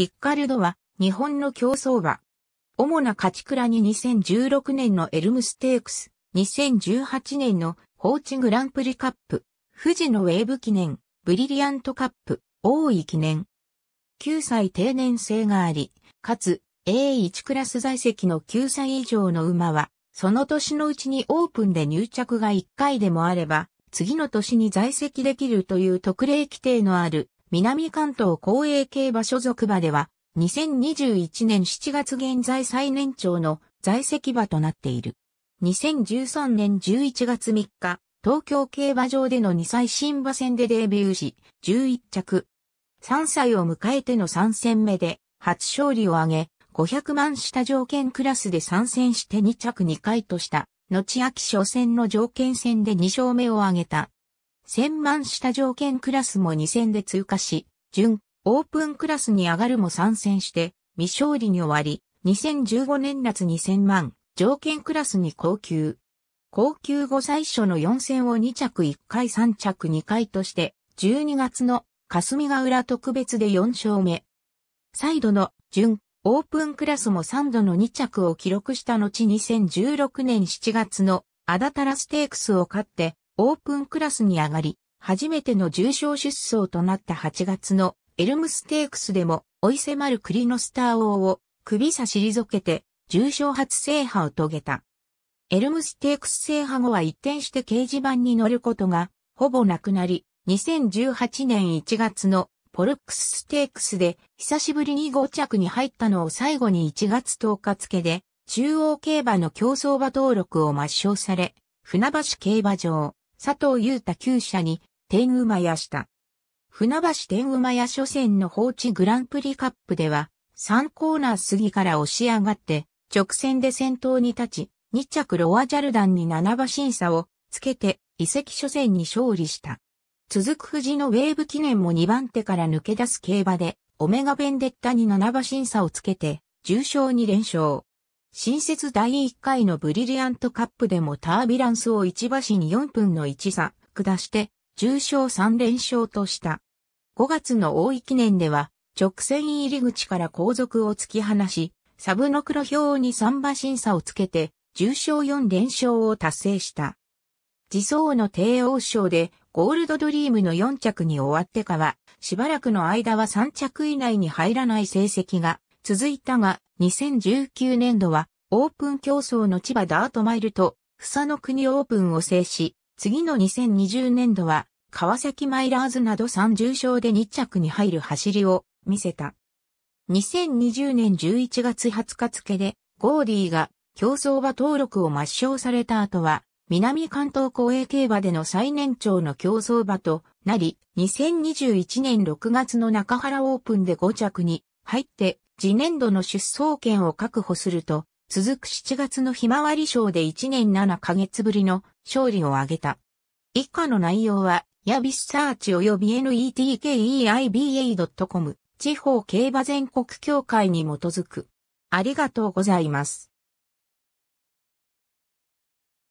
リッカルドは日本の競走馬。主な勝ち倉に2016年のエルムステークス、2018年のホーチグランプリカップ、富士のウェーブ記念、ブリリアントカップ、大井記念。9歳定年制があり、かつ A1 クラス在籍の9歳以上の馬は、その年のうちにオープンで入着が1回でもあれば、次の年に在籍できるという特例規定のある南関東公営競馬所属馬では、2021年7月現在最年長の在籍馬となっている。2013年11月3日、東京競馬場での2歳新馬戦でデビューし、11着。3歳を迎えての3戦目で、初勝利を挙げ、500万下条件クラスで参戦して2着2回とした、後秋初戦の条件戦で2勝目を挙げた。0万した条件クラスも2戦で通過し、準、オープンクラスに上がるも参戦して、未勝利に終わり、2015年夏2000万、条件クラスに高級。高級後最初の4戦を2着1回3着2回として、12月の霞ヶ浦特別で4勝目。再度の準オープンクラスも3度の2着を記録した後2016年7月のアダタラステークスを勝ってオープンクラスに上がり、初めての重賞出走となった8月のエルムステークスでも追い迫る栗のスター王を首差し退けて重賞初制覇を遂げた。エルムステークス制覇後は一転して掲示板に乗ることがほぼなくなり、2018年1月のポルックスステークスで久しぶりに5着に入ったのを最後に1月10日付で中央競馬の競走馬登録を抹消され、船橋競馬場、佐藤裕太旧車に、天馬屋した。船橋天馬屋初戦の放置グランプリカップでは、3コーナー過ぎから押し上がって、直線で先頭に立ち、2着ロアジャルダンに7馬審査をつけて、移籍初戦に勝利した。続く富士のウェーブ記念も2番手から抜け出す競馬で、オメガベンデッタに7馬審査をつけて、重賞に連勝。新設第1回のブリリアントカップでもタービランスを一馬身4分の1差下して重賞3連勝とした。5月の大井記念では直線入り口から後続を突き放し、サブの黒表に3馬身差をつけて重賞4連勝を達成した。自走の帝王賞でゴールドドリームの4着に終わってかは、しばらくの間は3着以内に入らない成績が続いたが、2019年度は、オープン競争の千葉ダートマイルと、草の国オープンを制し、次の2020年度は、川崎マイラーズなど30勝で2着に入る走りを見せた。2020年11月20日付で、ゴーディが競争馬登録を抹消された後は、南関東公営競馬での最年長の競争馬となり、2021年6月の中原オープンで5着に入って次年度の出走権を確保すると、続く7月のひまわり賞で1年7ヶ月ぶりの勝利を挙げた。以下の内容は、ヤビスサーチ及び netkeiba.com 地方競馬全国協会に基づく。ありがとうございます。